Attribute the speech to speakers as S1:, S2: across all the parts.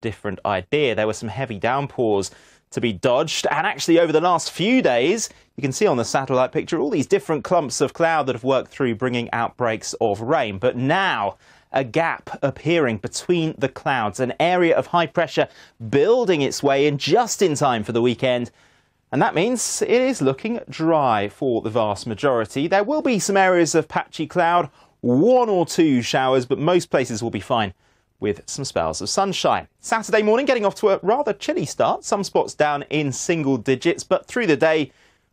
S1: different idea. There were some heavy downpours to be dodged. And actually, over the last few days, you can see on the satellite picture all these different clumps of cloud that have worked through bringing outbreaks of rain. But now, a gap appearing between the clouds, an area of high pressure building its way in just in time for the weekend. And that means it is looking dry for the vast majority. There will be some areas of patchy cloud, one or two showers, but most places will be fine with some spells of sunshine. Saturday morning getting off to a rather chilly start, some spots down in single digits, but through the day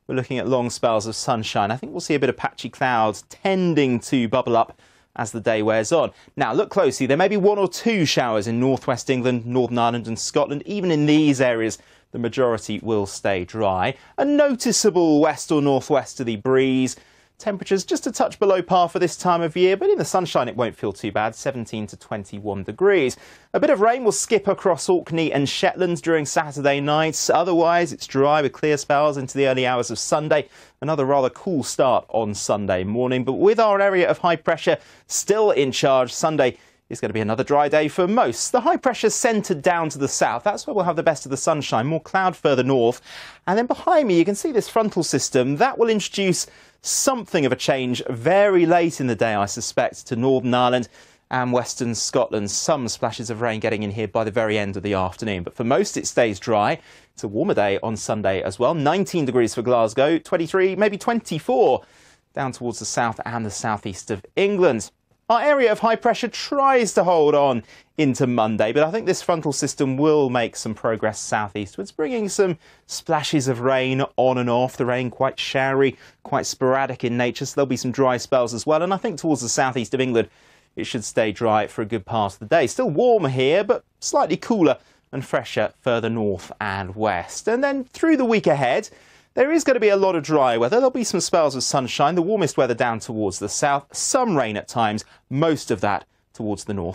S1: we're looking at long spells of sunshine. I think we'll see a bit of patchy clouds tending to bubble up as the day wears on. Now, look closely. There may be one or two showers in northwest England, Northern Ireland, and Scotland. Even in these areas, the majority will stay dry. A noticeable west or northwesterly breeze Temperatures just a touch below par for this time of year, but in the sunshine it won't feel too bad, 17 to 21 degrees. A bit of rain will skip across Orkney and Shetland during Saturday night. Otherwise, it's dry with clear spells into the early hours of Sunday. Another rather cool start on Sunday morning, but with our area of high pressure still in charge Sunday, it's going to be another dry day for most. The high pressure centred down to the south. That's where we'll have the best of the sunshine, more cloud further north. And then behind me, you can see this frontal system. That will introduce something of a change very late in the day, I suspect, to Northern Ireland and Western Scotland. Some splashes of rain getting in here by the very end of the afternoon. But for most, it stays dry. It's a warmer day on Sunday as well. 19 degrees for Glasgow, 23, maybe 24 down towards the south and the southeast of England. Our area of high pressure tries to hold on into Monday, but I think this frontal system will make some progress southeastwards, bringing some splashes of rain on and off. The rain quite showery, quite sporadic in nature, so there'll be some dry spells as well. And I think towards the southeast of England, it should stay dry for a good part of the day. Still warm here, but slightly cooler and fresher further north and west. And then through the week ahead, there is going to be a lot of dry weather. There'll be some spells of sunshine, the warmest weather down towards the south, some rain at times, most of that towards the north.